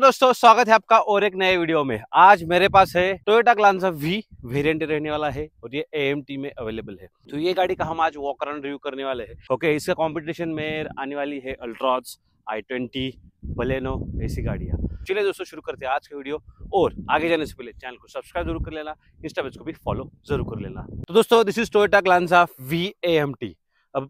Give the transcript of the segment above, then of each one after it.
नमस्कार दोस्तों स्वागत है आपका और एक नए वीडियो में आज मेरे पास है टोयोटा ग्लांसा वी वेरिएंट रहने वाला है और ये एएमटी में अवेलेबल है तो ये गाड़ी का हम आज वॉक अराउंड रिव्यू करने वाले हैं ओके इसका कंपटीशन में आने वाली है अल्ट्रॉज आई ट्वेंटी बलेनो ऐसी गाड़ियाँ चलिए दोस्तों शुरू करते हैं आज का वीडियो और आगे जाने से पहले चैनल को सब्सक्राइब जरूर कर लेना इंस्टा पेज को भी फॉलो जरूर कर लेना तो दोस्तों this is Toyota Glanza V अब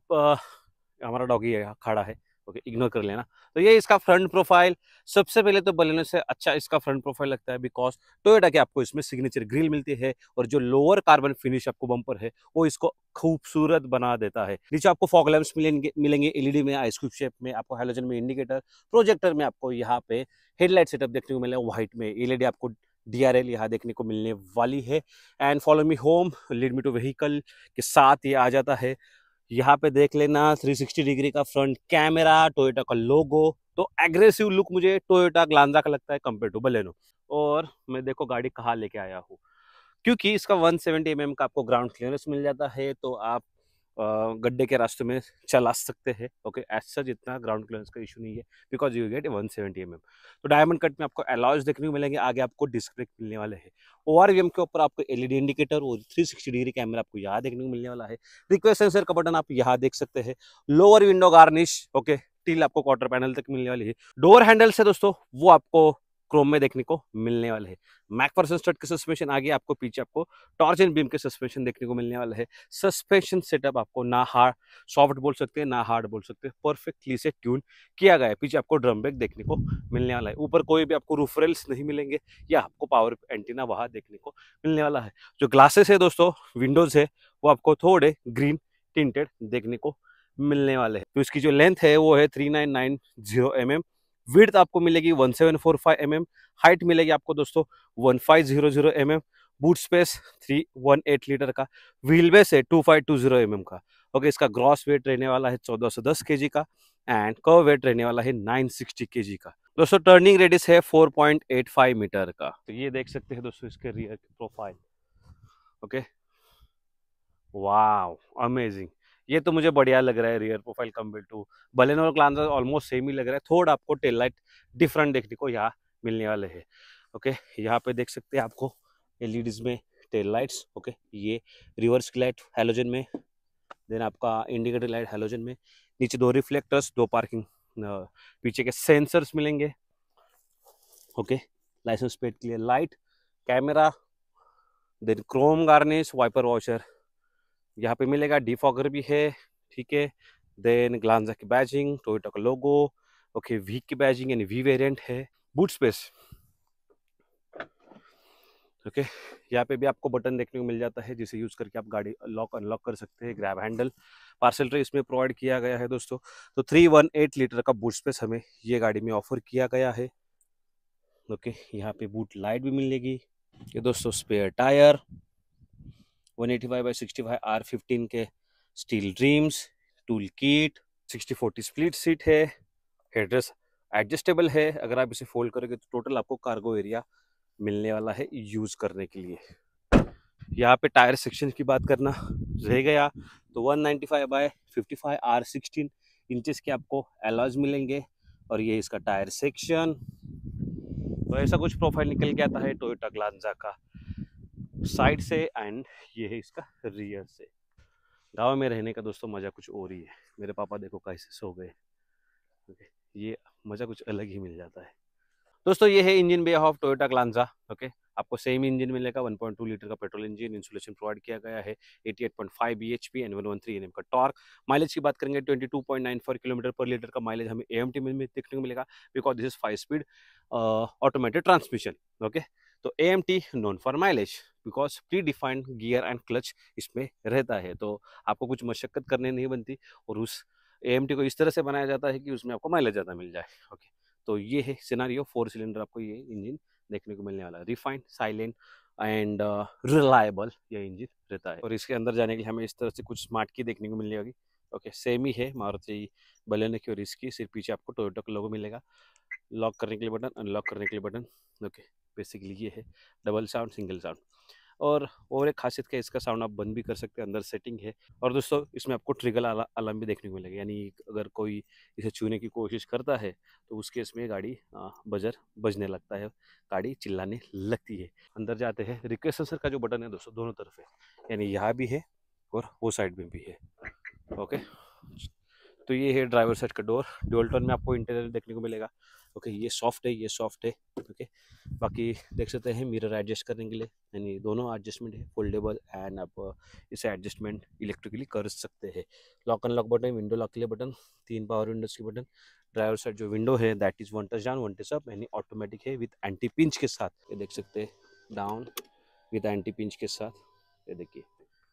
हमारा डॉगी खड़ा है ओके इग्नोर कर लेना तो ये इसका फ्रंट प्रोफाइल सबसे पहले तो बलेनो से अच्छा इसका फ्रंट प्रोफाइल लगता है बिकॉज टोयोटा के आपको इसमें सिग्नेचर ग्रिल मिलती है और जो लोअर कार्बन फिनिश आपको बम्पर है वो इसको खूबसूरत बना देता है नीचे आपको फॉग लैम्प्स मिलेंगे मिलेंगे एलईडी में आइसक्यूब शेप में आपको हेलोजन में इंडिकेटर प्रोजेक्टर में आपको यहाँ पे हेडलाइट सेटअप देखने को मिलेगा व्हाइट में एलईडी आपको डी आर एल यहाँ देखने को मिलने वाली है and follow me home lead me to vehicle के साथ ये आ जाता है यहाँ पे देख लेना 360 डिग्री का फ्रंट कैमरा टोयोटा का लोगो तो एग्रेसिव लुक मुझे टोयोटा ग्लांजा का लगता है कम्पेयर टू बलेनो और मैं देखो गाड़ी कहाँ लेके आया हूँ क्योंकि इसका 170 सेवेंटी mm का आपको ग्राउंड क्लियरेंस मिल जाता है तो आप गड्ढे के रास्ते में चला सकते हैं ओके एज सच इतना ग्राउंड क्लियरेंस का इशू नहीं है because you get one seventy M तो डायमंड कट में आपको अलाउज देखने को मिलेंगे आगे आपको डिस्क ब्रेक मिलने वाले हैं ओ के ऊपर आपको एल इंडिकेटर e और थ्री सिक्सटी डिग्री कैमरा आपको यहाँ देखने को मिलने वाला है रिक्वेस्ट सेंसर का बटन आप यहाँ देख सकते हैं लोअर विंडो गार्निश ओके टील आपको क्वार्टर पैनल तक मिलने वाली है डोर हैंडल्स है दोस्तों वो आपको क्रोम में देखने को मिलने वाले हैं मैकफर्सन स्टड के सस्पेंशन आगे आपको पीछे आपको टॉर्च एंड बीम के सस्पेंशन देखने को मिलने वाला है सस्पेंशन सेटअप आपको ना हार्ड सॉफ्ट बोल सकते हैं ना हार्ड बोल सकते हैं परफेक्टली से ट्यून किया गया है पीछे आपको ड्रम ब्रेक देखने को मिलने वाला है ऊपर कोई भी आपको रूफरेल्स नहीं मिलेंगे या आपको पावर एंटीना वहाँ देखने को मिलने वाला है जो ग्लासेस है दोस्तों विंडोज़ है वो आपको थोड़े ग्रीन टिंटेड देखने को मिलने वाले हैं तो इसकी जो लेंथ है वो है three nine nine zero M M width आपको मिलेगी one seven four five M M height मिलेगी आपको दोस्तों one five zero zero M M boot space three one eight litre का व्हील बेस है two five two zero M M का okay इसका gross weight रहने वाला है चौदह सौ दस के जी का एंड कव वेट रहने वाला है नाइन सिक्सटी के जी का दोस्तों टर्निंग रेडियस है four point eight five metre का तो ये देख सकते हैं दोस्तों इसके rear profile okay wow amazing ये तो मुझे बढ़िया लग रहा है rear profile compare to Baleno और ग्लांजा ऑलमोस्ट सेम ही लग रहा है थोड़ा आपको टेल लाइट डिफरेंट देखने को यहाँ मिलने वाले है ओके यहाँ पे देख सकते हैं आपको एल में टेल लाइट्स ओके ये रिवर्स की लाइट हेलोजन में देन आपका इंडिकेटर लाइट हेलोजन में नीचे दो रिफ्लेक्टर्स दो पार्किंग पीछे के सेंसर्स मिलेंगे ओके लाइसेंस प्लेट के लिए light camera then chrome garnish wiper washer यहाँ पे मिलेगा डिफॉगर भी है ठीक है देन ग्लांजा की बैजिंग टोयोटा का लोगो ओके वी की बैजिंग यानी वी वेरिएंट है बूट स्पेस ओके यहाँ पे भी आपको बटन देखने को मिल जाता है जिसे यूज़ करके आप गाड़ी लॉक अनलॉक कर सकते हैं ग्रैब हैंडल पार्सल ट्रे इसमें प्रोवाइड किया गया है दोस्तों तो थ्री वन एट लीटर का बूट स्पेस हमें ये गाड़ी में ऑफर किया गया है ओके यहाँ पे बूट लाइट भी मिलेगी ये दोस्तों spare tyre one eighty five by sixty five R fifteen के steel rims tool kit sixty forty split seat है हेडरेस एडजस्टेबल है अगर आप इसे फोल्ड करोगे तो टोटल आपको कार्गो एरिया मिलने वाला है यूज़ करने के लिए यहाँ पे टायर सेक्शन की बात करना रह गया तो 195 ninety five by fifty five R sixteen inches के आपको एलॉज मिलेंगे और ये इसका टायर सेक्शन तो ऐसा कुछ प्रोफाइल निकल के आता है टोयोटा ग्लांजा का साइड से एंड ये है इसका रियर से गांव में रहने का दोस्तों मज़ा कुछ और ही है मेरे पापा देखो कैसे सो गए ओके ये मज़ा कुछ अलग ही मिल जाता है दोस्तों ये है engine bay of Toyota Glanza okay आपको सेम इंजन मिलेगा 1.2 लीटर का पेट्रोल इंजन इंसुलेशन प्रोवाइड किया गया है 88.5 bhp एंड 113 एनएम का टॉर्क माइलेज की बात करेंगे 22.94 किलोमीटर पर लीटर का माइलेज हमें ए में देखने को मिलेगा because this is five speed automatic transmission okay तो A M T known for mileage because predefined gear and clutch इसमें रहता है तो आपको कुछ मशक्क़त करने नहीं बनती और उस ए एम टी को इस तरह से बनाया जाता है कि उसमें आपको माइलेज ज़्यादा मिल जाए ओके तो ये है सिनारियो फोर सिलेंडर आपको ये इंजन देखने को मिलने वाला है रिफाइंड साइलेंट एंड रिलायबल ये इंजन रहता है और इसके अंदर जाने के लिए हमें इस तरह से कुछ स्मार्ट की देखने को मिलने वाली ओके सेम ही है मारुति बलन की और इसकी सिर्फ पीछे आपको टोयोटा का लोगो मिलेगा लॉक करने के लिए बटन अनलॉक करने के लिए बटन ओके बेसिकली ये है डबल साउंड सिंगल साउंड और और एक खासियत का इसका साउंड आप बंद भी कर सकते हैं अंदर सेटिंग है और दोस्तों इसमें आपको ट्रिगल अलार्म भी देखने को मिलेगा यानी अगर कोई इसे छूने की कोशिश करता है तो उस केस में गाड़ी बजर बजने लगता है गाड़ी चिल्लाने लगती है अंदर जाते हैं रिक्वेस्ट सेंसर का जो बटन है दोस्तों दोनों तरफ है यानी यहाँ भी है और वो साइड में भी है ओके तो ये है ड्राइवर साइड का डोर डोल्टन में आपको इंटीरियर देखने को मिलेगा ओके ये सॉफ्ट है ये सॉफ्ट है ओके बाकी देख सकते हैं मिरर एडजस्ट करने के लिए यानी दोनों एडजस्टमेंट है फोल्डेबल एंड आप uh, इसे एडजस्टमेंट इलेक्ट्रिकली कर सकते हैं lock unlock button window lock के लिए बटन तीन पावर विंडोज के बटन ड्राइवर साइड जो विंडो है that is one touch down one touch up यानी ऑटोमेटिक है विथ एंटी पिंच के साथ ये देख सकते हैं डाउन विथ एंटी पिंच के साथ ये देखिए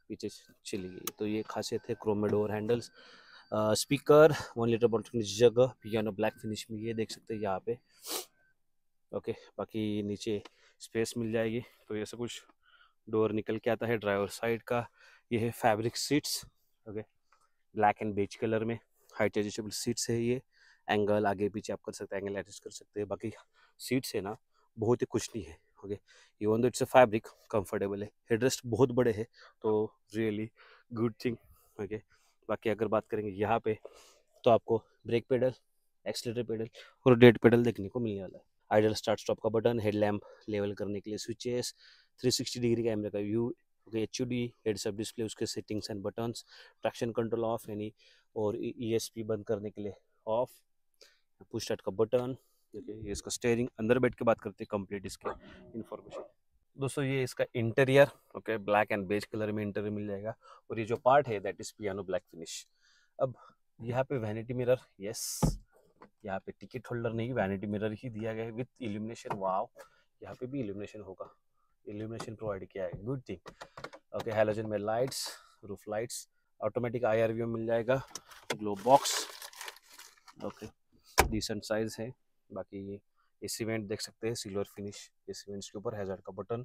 पीछे चली गई तो ये खासियत है chrome door handles speaker one litre bottle की जगह पियानो ब्लैक फिनिश में ये देख सकते हैं यहाँ पे ओके बाकी नीचे स्पेस मिल जाएगी तो ऐसा कुछ डोर निकल के आता है ड्राइवर साइड का ये है fabric seats okay black and beige colour में हाइट एडजस्टेबल सीट्स है ये एंगल आगे पीछे आप कर सकते हैं एंगल एडजस्ट कर सकते हैं बाकी सीट्स है ना बहुत ही कुछ नहीं है okay even though it's a fabric comfortable है हेडरेस्ट बहुत बड़े हैं तो रियली गुड थिंग ओके बाकी अगर बात करेंगे यहाँ पे तो आपको ब्रेक पेडल एक्सलेटर पेडल और डेट पेडल देखने को मिलने वाला है आइडल स्टार्ट स्टॉप का बटन हेडलैम्प लेवल करने के लिए स्विचेस 360 डिग्री कैमरे का view okay H U D heads display उसके settings and buttons traction control off यानी और ई e, e बंद करने के लिए ऑफ पुश स्टार्ट का बटन देखिए इसका स्टेयरिंग अंदर बैठ के बात करते हैं कंप्लीट इसके इंफॉर्मेशन दोस्तों ये इसका interior okay black and beige colour में इंटीरियर मिल जाएगा और ये जो पार्ट है that is piano black finish अब यहाँ पे वैनिटी मिरर यस यहाँ पे टिकट होल्डर नहीं वैनिटी मिरर ही दिया गया है विथ इल्यूमिनेशन वाव यहाँ पे भी इल्यूमिनेशन होगा इल्यूमिनेशन प्रोवाइड किया है गुड थिंग ओके हेलोजन में लाइट्स रूफ लाइट्स ऑटोमेटिक आई मिल जाएगा glove box okay decent size है बाकी ये ये सीमेंट देख सकते हैं सिल्वर फिनिश ये सीमेंट्स के ऊपर हैजार्ड का बटन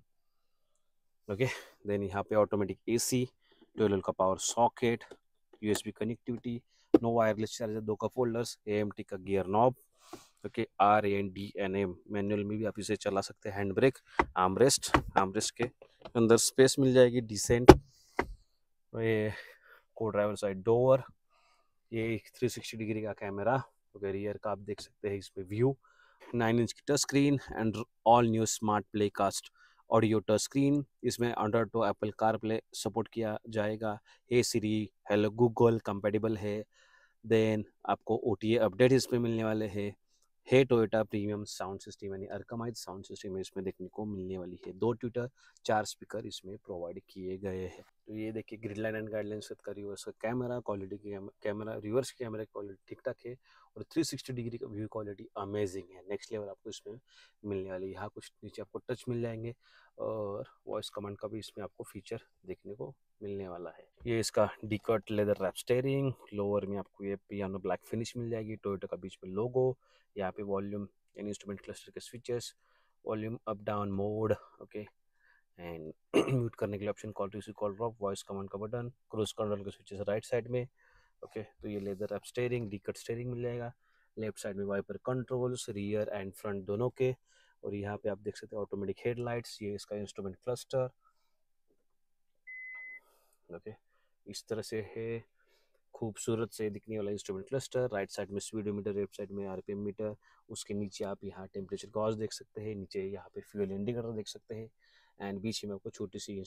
ओके देन यहाँ पे ऑटोमेटिक एसी ट्वेल्व का power socket USB connectivity no wireless charger दो का फोल्डर्स एएमटी का gear knob okay R N D N M manual में भी आप इसे चला सकते हैं हैंड ब्रेक आमरेस्ट आमरेस्ट के अंदर स्पेस मिल जाएगी डिसेंट ये को ड्राइवर साइड डोवर ये 360 डिग्री का कैमरा ओके रियर का आप देख सकते हैं इसमें व्यू नाइन इंच की touch screen and all new smart play cast audio touch screen इसमें under two Apple car play support किया जाएगा a Siri hello Google compatible है देन आपको ओ टी ए अपडेट इसमें मिलने वाले है hey Toyota premium sound system यानी अर्कमाइज साउंड सिस्टम इसमें देखने को मिलने वाली है दो ट्विटर चार स्पीकर इसमें प्रोवाइड किए गए हैं तो ये देखिए ग्रिड लाइन एंड गाइडलाइन का रिवर्स उसका camera quality camera reverse camera की क्वालिटी ठीक ठाक है और 360 डिग्री का व्यू क्वालिटी अमेजिंग है नेक्स्ट लेवल आपको इसमें मिलने वाली यहाँ कुछ नीचे आपको टच मिल जाएंगे और वॉइस कमांड का भी इसमें आपको फीचर देखने को मिलने वाला है ये इसका डिकट लेदर रैप स्टेयरिंग लोअर में आपको ये पियानो ब्लैक फिनिश मिल जाएगी टोयोटा का बीच में लोगो यहाँ पे वॉल्यूम एन इंस्ट्रूमेंट क्लस्टर के switches volume up down mode okay and mute करने के लिए option call to call drop voice command का बटन क्रूज कंट्रोल के स्विचेस राइट साइड में ओके तो ये लेदर आप स्टेयरिंग डीकट स्टेयरिंग मिल जाएगा लेफ्ट साइड में wiper controls rear and front दोनों के और यहाँ पे आप देख सकते हैं ऑटोमेटिक हेडलाइट्स ये इसका इंस्ट्रूमेंट क्लस्टर ओके इस तरह से है खूबसूरत से दिखने वाला इंस्ट्रूमेंट क्लस्टर राइट साइड में स्पीडो मीटर लेफ्ट साइड में आरपीएम मीटर उसके नीचे आप यहाँ टेम्परेचर गॉज देख सकते हैं नीचे यहाँ पे फ्यूल इंडिकेटर देख सकते हैं एंड बीच में आपको छोटी सी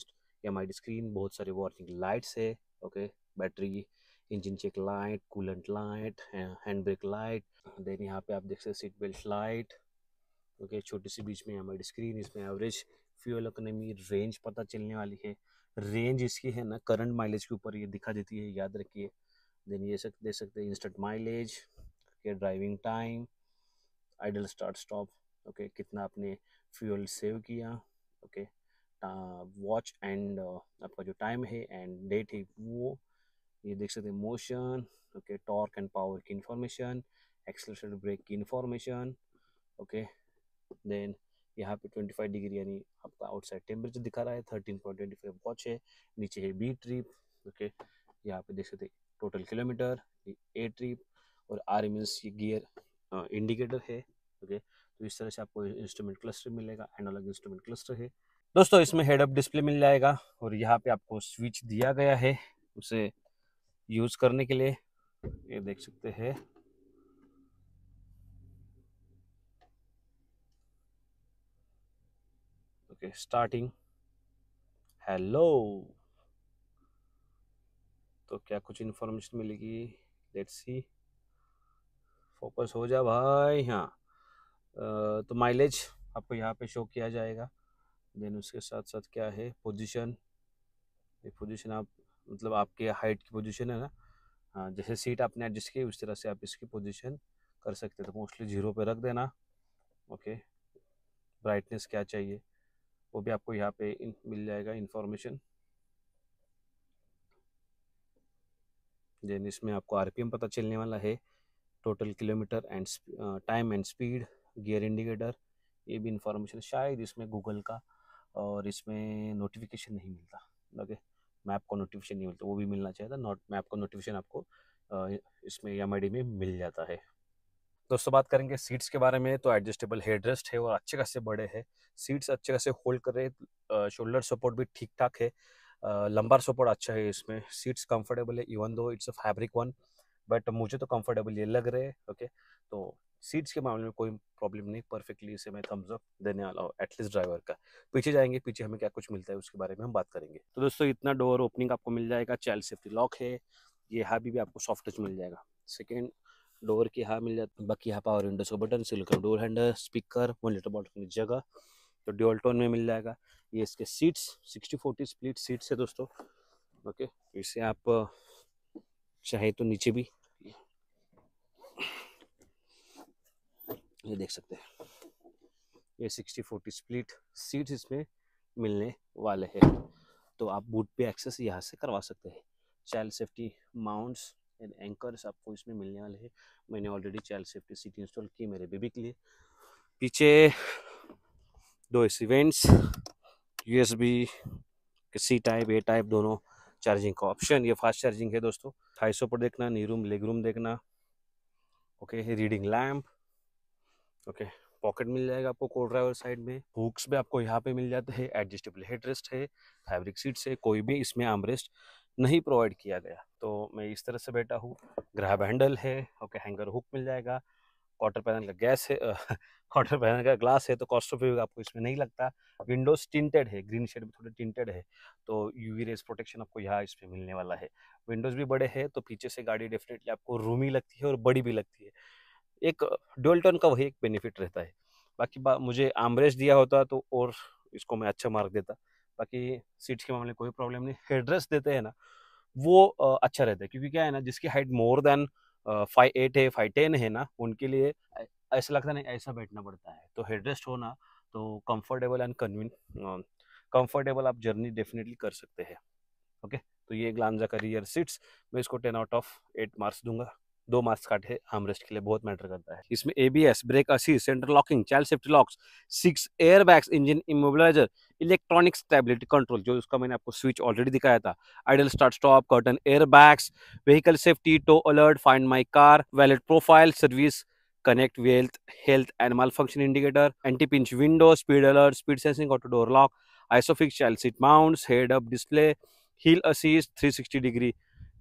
एम स्क्रीन बहुत सारे वार्निंग लाइट्स है okay battery engine check light coolant light hand brake light then यहाँ पे आप देख सकते सीट बेल्ट लाइट ओके छोटी सी बीच में हमारी स्क्रीन इसमें एवरेज फ्यूल इकोनॉमी रेंज पता चलने वाली है रेंज इसकी है ना करंट माइलेज के ऊपर ये दिखा देती है याद रखिए देन ये सक, देख सकते हैं instant mileage okay driving time idle start stop okay कितना आपने फ्यूल सेव किया ओके वॉच एंड आपका जो टाइम है एंड डेट है वो ये देख सकते हैं motion okay torque and power की इंफॉर्मेशन एक्सलेशन ब्रेक की इंफॉर्मेशन ओके देन यहाँ पे 25 डिग्री यानी आपका आउटसाइड टेम्परेचर दिखा रहा है 13.25 वॉच है नीचे है बी ट्रिप ओके यहाँ पे देख सकते टोटल किलोमीटर ए ट्रिप और आर एम ये गियर इंडिकेटर है ओके तो इस तरह से आपको इंस्ट्रूमेंट क्लस्टर मिलेगा एनालॉग इंस्ट्रूमेंट क्लस्टर है दोस्तों इसमें हेड डिस्प्ले मिल जाएगा और यहाँ पे आपको स्विच दिया गया है उसे यूज करने के लिए ये देख सकते हैं ओके स्टार्टिंग हेलो तो क्या कुछ इन्फॉर्मेशन मिलेगी लेट्स सी फोकस हो जा भाई हाँ तो माइलेज आपको यहाँ पे शो किया जाएगा देन उसके साथ साथ क्या है पोजीशन ये पोजीशन आप मतलब आपके हाइट की पोजीशन है ना हाँ, जैसे सीट आपने एडजस्ट की उस तरह से आप इसकी पोजीशन कर सकते हैं तो मोस्टली जीरो पे रख देना ओके ब्राइटनेस क्या चाहिए वो भी आपको यहाँ पे मिल जाएगा इन्फॉर्मेशन देन इसमें आपको आरपीएम पता चलने वाला है total kilometre and time and speed gear indicator ये भी इंफॉर्मेशन शायद इसमें गूगल का और इसमें नोटिफिकेशन नहीं मिलता okay? मैप का नोटिफिकेशन नहीं मिलता वो भी मिलना चाहिए था नॉट मैप का नोटिफिकेशन आपको इसमें एम में मिल जाता है दोस्तों बात करेंगे सीट्स के बारे में तो एडजस्टेबल हेड रेस्ट है और अच्छे खासे बड़े हैं सीट्स अच्छे खासे होल्ड कर रहे शोल्डर सपोर्ट भी ठीक ठाक है लंबा सपोर्ट अच्छा है इसमें सीट्स कंफर्टेबल है even though it's a fabric one but मुझे तो कंफर्टेबल ये लग रहे हैं ओके तो सीट्स के मामले में कोई प्रॉब्लम नहीं परफेक्टली इसे मैं थम्स अप देने वाला हूँ एटलीस्ट ड्राइवर का पीछे जाएंगे पीछे हमें क्या कुछ मिलता है उसके बारे में हम बात करेंगे तो दोस्तों इतना डोर ओपनिंग आपको मिल जाएगा चाइल्ड सेफ्टी लॉक है ये हाँ भी आपको सॉफ्ट टच मिल जाएगा सेकेंड डोर की हाँ मिल जाती बाकी यहाँ power windows so button silicon door handle speaker one litre bottle की जगह तो ड्यूअल टोन में मिल जाएगा ये इसके seats sixty forty split seats है दोस्तों ओके इसे आप चाहे तो नीचे भी ये देख सकते हैं ये सिक्सटी फोर्टी स्प्लिट सीट्स इसमें मिलने वाले हैं तो आप बूट पे एक्सेस यहाँ से करवा सकते हैं child safety mounts and anchor आपको इसमें मिलने वाले हैं मैंने already child safety seat install की मेरे बेबी के लिए पीछे दो AC vents USB C type A type दोनों चार्जिंग का ऑप्शन ये फास्ट चार्जिंग है दोस्तों ढाई सौ पर देखना नी रूम लेग रूम देखना okay reading lamp okay pocket मिल जाएगा आपको कोर ड्राइवर साइड में हुक्स भी आपको यहाँ पे मिल जाते हैं एडजस्टेबल हेड रेस्ट है फैब्रिक सीट्स है कोई भी इसमें आमरेस्ट नहीं प्रोवाइड किया गया तो मैं इस तरह से बैठा हूँ ग्रह हैंडल है ओके हैंगर हुक मिल जाएगा क्वार्टर पैनल का गैस है क्वार्टर पैनल का ग्लास है तो ऑफ आपको इसमें नहीं लगता विंडोज टिंटेड है ग्रीन शेड भी थोड़े टिंटेड है तो यूवी रेस प्रोटेक्शन आपको यहाँ इसमें मिलने वाला है विंडोज़ भी बड़े हैं तो पीछे से गाड़ी डेफिनेटली आपको रूमी लगती है और बड़ी भी लगती है एक डोल्टन का वही एक बेनिफिट रहता है बाकी बा, मुझे आमरेज दिया होता तो और इसको मैं अच्छा मार्क देता बाकी सीट्स के मामले में कोई प्रॉब्लम नहीं हेडरेस्ट देते हैं ना वो अच्छा रहता है क्योंकि क्या है ना जिसकी height more than five eight है फाइव टेन है ना उनके लिए ऐसा लगता नहीं ऐसा बैठना पड़ता है तो हेडरेस्ट होना तो कंफर्टेबल एंड कन्वीन कंफर्टेबल आप जर्नी डेफिनेटली कर सकते हैं ओके तो ये ग्लांजा का रियर सीट्स मैं इसको ten out of eight marks दूंगा दो मार्क्स काटे आमरेस्ट के लिए बहुत मैटर करता है इसमें ABS brake assist centre locking child safety locks six air bags engine immobiliser electronic stability control जो उसका मैंने आपको स्विच ऑलरेडी दिखाया था idle start stop curtain air bags vehicle safety tow alert find my car valet profile service connect wealth health and function indicator anti pinch window speed alert speed sensing auto door lock isofix child seat mounts head up display heel assist 360 degree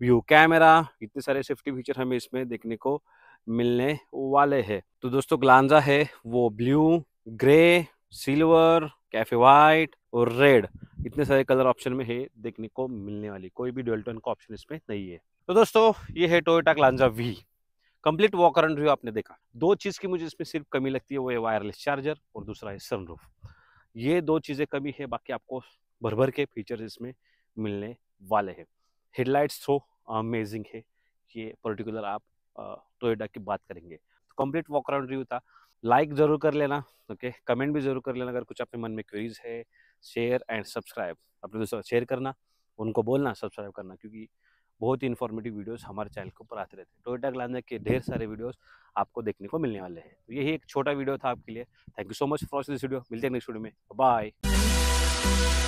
view camera इतने सारे safety feature हमें इसमें देखने को मिलने वाले हैं तो दोस्तों ग्लांजा है वो blue grey silver cafe white और रेड इतने सारे कलर ऑप्शन में है देखने को मिलने वाली कोई भी डोल्टन का ऑप्शन इसमें नहीं है तो दोस्तों ये है Toyota Glanza V complete walk around review आपने देखा दो चीज़ की मुझे इसमें सिर्फ कमी लगती है वो है वायरलेस चार्जर और दूसरा है सनरूफ ये दो चीज़ें कमी है बाकी आपको भर भर के फीचर्स इसमें मिलने वाले हैं हेडलाइट्स थ्रो अमेजिंग है ये पर्टिकुलर आप टोयोटा की बात करेंगे तो कंप्लीट वॉक अराउंड रिव्यू था लाइक ज़रूर कर लेना ओके okay? कमेंट भी ज़रूर कर लेना अगर कुछ अपने मन में क्वेरीज है शेयर एंड सब्सक्राइब अपने दोस्तों शेयर करना उनको बोलना सब्सक्राइब करना क्योंकि बहुत ही इन्फॉर्मेटिव वीडियोस हमारे चैनल के ऊपर आते रहते हैं टोयोटा ग्लांजा के ढेर सारे वीडियोस आपको देखने को मिलने वाले हैं तो यही एक छोटा वीडियो था आपके लिए thank you so much for this video मिलते हैं नेक्स्ट वीडियो में बाय